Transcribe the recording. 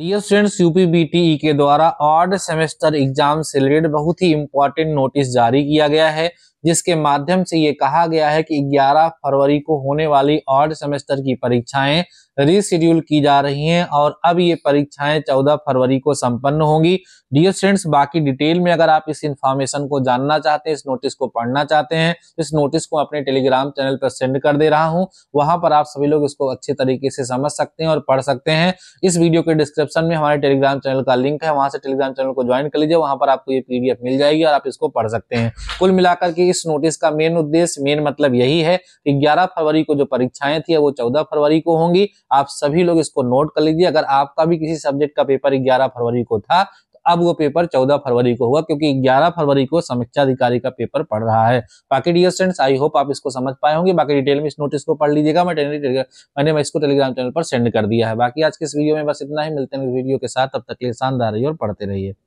dear students UP BTE के द्वारा odd semester exam से रिलेटेड बहुत ही इंपॉर्टेंट नोटिस जारी किया गया है जिसके माध्यम से ये कहा गया है कि 11 फरवरी को होने वाली ऑड सेमेस्टर की परीक्षाएं रिशेड्यूल की जा रही हैं और अब ये परीक्षाएं 14 फरवरी को संपन्न होंगी डियर स्टूडेंट्स बाकी डिटेल में अगर आप इस इन्फॉर्मेशन को जानना चाहते हैं इस नोटिस को पढ़ना चाहते हैं इस नोटिस को अपने टेलीग्राम चैनल पर सेंड कर दे रहा हूं वहां पर आप सभी लोग इसको अच्छे तरीके से समझ सकते हैं और पढ़ सकते हैं इस वीडियो के डिस्क्रिप्शन में हमारे टेलीग्राम चैनल का लिंक है वहां से टेलीग्राम चैनल को ज्वाइन कर लीजिए वहां पर आपको ये पीडीएफ मिल जाएगी और आप इसको पढ़ सकते हैं कुल मिलाकर के इस नोटिस का मेन उद्देश्य मेन मतलब यही है कि 11 फरवरी को जो परीक्षाएं थी वो 14 फरवरी को होंगी आप सभी लोग इसको नोट कर लीजिए अगर आपका भी किसी सब्जेक्ट का पेपर 11 फरवरी को था तो अब वो पेपर 14 फरवरी को हुआ क्योंकि 11 फरवरी को समीक्षा अधिकारी का पेपर पढ़ रहा है बाकी डियर स्टूडेंट्स आई होप आप इसको समझ पाए होंगे बाकी डिटेल में इस नोटिस को पढ़ लीजिएगा मैं मैंने इसको टेलीग्राम चैनल पर सेंड कर दिया है बाकी आज के इस वीडियो में बस इतना ही मिलते हैं वीडियो के साथ अब तक के शानदार रही और पढ़ते रहिए